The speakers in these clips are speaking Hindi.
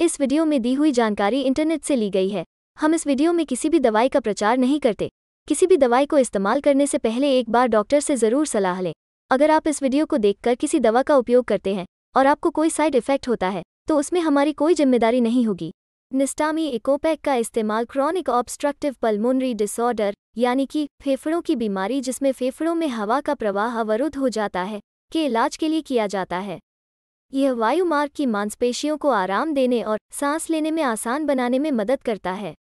इस वीडियो में दी हुई जानकारी इंटरनेट से ली गई है हम इस वीडियो में किसी भी दवाई का प्रचार नहीं करते किसी भी दवाई को इस्तेमाल करने से पहले एक बार डॉक्टर से ज़रूर सलाह लें अगर आप इस वीडियो को देखकर किसी दवा का उपयोग करते हैं और आपको कोई साइड इफेक्ट होता है तो उसमें हमारी कोई जिम्मेदारी नहीं होगी निस्टामी इकोपैक का इस्तेमाल क्रॉनिक ऑब्स्ट्रक्टिव पल्मोनरी डिसऑर्डर यानी कि फेफड़ों की बीमारी जिसमें फेफड़ों में हवा का प्रवाह अवरुद्ध हो जाता है के इलाज के लिए किया जाता है यह वायुमार्ग की मांसपेशियों को आराम देने और सांस लेने में आसान बनाने में मदद करता है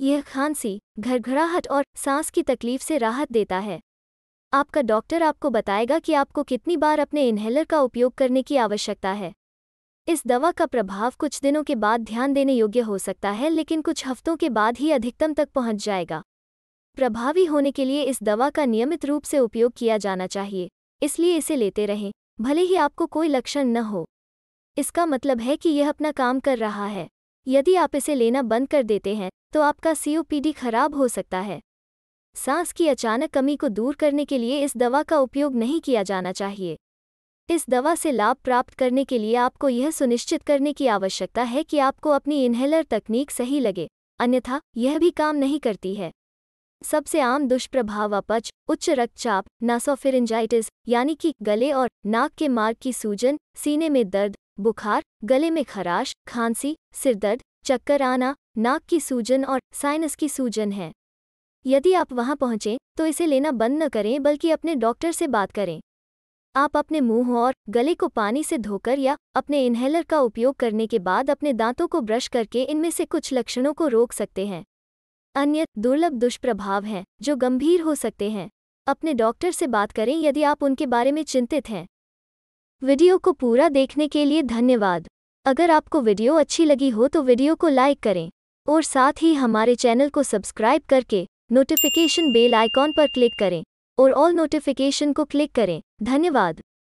यह खांसी घरघराहट और सांस की तकलीफ से राहत देता है आपका डॉक्टर आपको बताएगा कि आपको कितनी बार अपने इन्हेलर का उपयोग करने की आवश्यकता है इस दवा का प्रभाव कुछ दिनों के बाद ध्यान देने योग्य हो सकता है लेकिन कुछ हफ्तों के बाद ही अधिकतम तक पहुंच जाएगा प्रभावी होने के लिए इस दवा का नियमित रूप से उपयोग किया जाना चाहिए इसलिए इसे लेते रहें भले ही आपको कोई लक्षण न हो इसका मतलब है कि यह अपना काम कर रहा है यदि आप इसे लेना बंद कर देते हैं तो आपका सीओपीडी खराब हो सकता है सांस की अचानक कमी को दूर करने के लिए इस दवा का उपयोग नहीं किया जाना चाहिए इस दवा से लाभ प्राप्त करने के लिए आपको यह सुनिश्चित करने की आवश्यकता है कि आपको अपनी इन्हेलर तकनीक सही लगे अन्यथा यह भी काम नहीं करती है सबसे आम दुष्प्रभाव अपच उच्च रक्तचाप नासोफिरिंजाइटिस यानी कि गले और नाक के मार्ग की सूजन सीने में दर्द बुखार गले में खराश खांसी सिरदर्द चक्कर आना नाक की सूजन और साइनस की सूजन है यदि आप वहां पहुंचें तो इसे लेना बंद न करें बल्कि अपने डॉक्टर से बात करें आप अपने मुंह और गले को पानी से धोकर या अपने इन्हेलर का उपयोग करने के बाद अपने दांतों को ब्रश करके इनमें से कुछ लक्षणों को रोक सकते हैं अन्य दुर्लभ दुष्प्रभाव हैं जो गंभीर हो सकते हैं अपने डॉक्टर से बात करें यदि आप उनके बारे में चिंतित हैं वीडियो को पूरा देखने के लिए धन्यवाद अगर आपको वीडियो अच्छी लगी हो तो वीडियो को लाइक करें और साथ ही हमारे चैनल को सब्सक्राइब करके नोटिफिकेशन बेल आइकॉन पर क्लिक करें और ऑल नोटिफिकेशन को क्लिक करें धन्यवाद